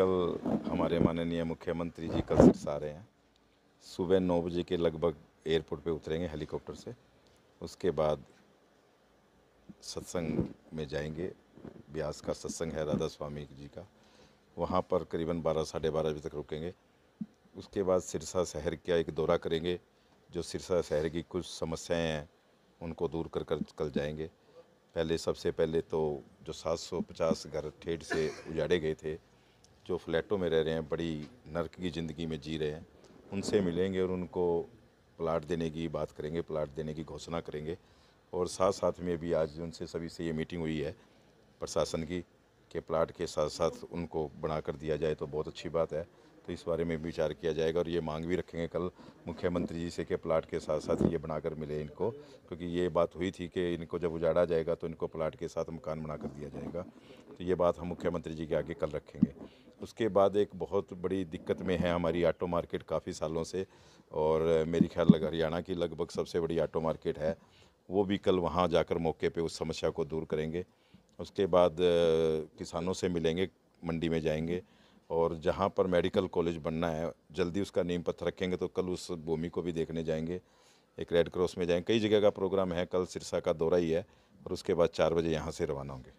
कल हमारे माननीय मुख्यमंत्री जी कल सिरसा आ रहे हैं सुबह नौ बजे के लगभग एयरपोर्ट पे उतरेंगे हेलीकॉप्टर से उसके बाद सत्संग में जाएंगे ब्यास का सत्संग है राधा स्वामी जी का वहाँ पर करीबन बारह साढ़े बारह बजे तक रुकेंगे उसके बाद सिरसा शहर का एक दौरा करेंगे जो सिरसा शहर की कुछ समस्याएं हैं उनको दूर कर कर कल जाएंगे पहले सबसे पहले तो जो 750 घर ठेठ से उजाड़े गए थे जो फ्लैटों में रह रहे हैं बड़ी नरक की ज़िंदगी में जी रहे हैं उनसे मिलेंगे और उनको प्लाट देने की बात करेंगे प्लाट देने की घोषणा करेंगे और साथ साथ में भी आज उनसे सभी से ये मीटिंग हुई है प्रशासन की के प्लाट के साथ साथ उनको बना कर दिया जाए तो बहुत अच्छी बात है तो इस बारे में विचार किया जाएगा और ये मांग भी रखेंगे कल मुख्यमंत्री जी से कि प्लाट के साथ साथ ये बनाकर मिले इनको क्योंकि ये बात हुई थी कि इनको जब उजाड़ा जाएगा तो इनको प्लाट के साथ मकान बनाकर दिया जाएगा तो ये बात हम मुख्यमंत्री जी के आगे कल रखेंगे उसके बाद एक बहुत बड़ी दिक्कत में है हमारी ऑटो मार्केट काफ़ी सालों से और मेरी ख्याल लग हरियाणा की लगभग सबसे बड़ी ऑटो मार्केट है वो भी कल वहाँ जाकर मौके पे उस समस्या को दूर करेंगे उसके बाद किसानों से मिलेंगे मंडी में जाएंगे और जहाँ पर मेडिकल कॉलेज बनना है जल्दी उसका नीम पत्थर रखेंगे तो कल उस भूमि को भी देखने जाएंगे एक रेड क्रॉस में जाएंगे कई जगह का प्रोग्राम है कल सिरसा का दौरा ही है और उसके बाद चार बजे यहाँ से रवाना होंगे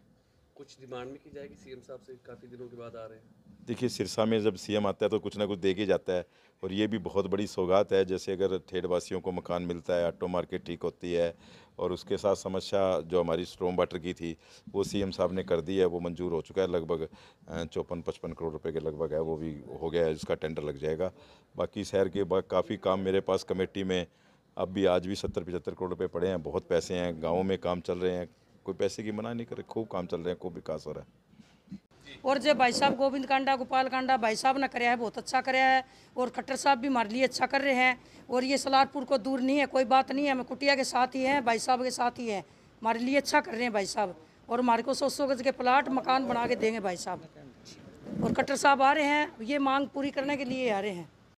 कुछ डिमांड भी की जाएगी सीएम साहब से काफ़ी दिनों के बाद आ रहे हैं देखिए सिरसा में जब सीएम आता है तो कुछ ना कुछ दे के जाता है और ये भी बहुत बड़ी सौगात है जैसे अगर ठेड़वासियों को मकान मिलता है ऑटो मार्केट ठीक होती है और उसके साथ समस्या जो हमारी स्ट्रोम वाटर की थी वो सीएम साहब ने कर दी है वो मंजूर हो चुका है लगभग चौपन पचपन करोड़ रुपए के लगभग है वो भी हो गया है उसका टेंडर लग जाएगा बाकी शहर के काफ़ी काम मेरे पास कमेटी में अब भी आज भी सत्तर पचहत्तर करोड़ रुपये पड़े हैं बहुत पैसे हैं गाँव में काम चल रहे हैं कोई पैसे की मना नहीं करे खूब काम चल रहे हैं खूब विकास हो रहा है और जो भाई साहब गोविंद कांडा गोपाल कांडा भाई साहब ने कराया है बहुत अच्छा कराया है और खट्टर साहब भी हमारे लिए अच्छा कर रहे हैं और ये सलारपुर को दूर नहीं है कोई बात नहीं है हम कुटिया के साथ ही हैं भाई साहब के साथ ही हैं हमारे लिए अच्छा कर रहे हैं भाई साहब और हमारे को सौ सौ गज के प्लाट मकान बना के देंगे भाई साहब और कट्टर साहब आ रहे हैं ये मांग पूरी करने के लिए आ रहे हैं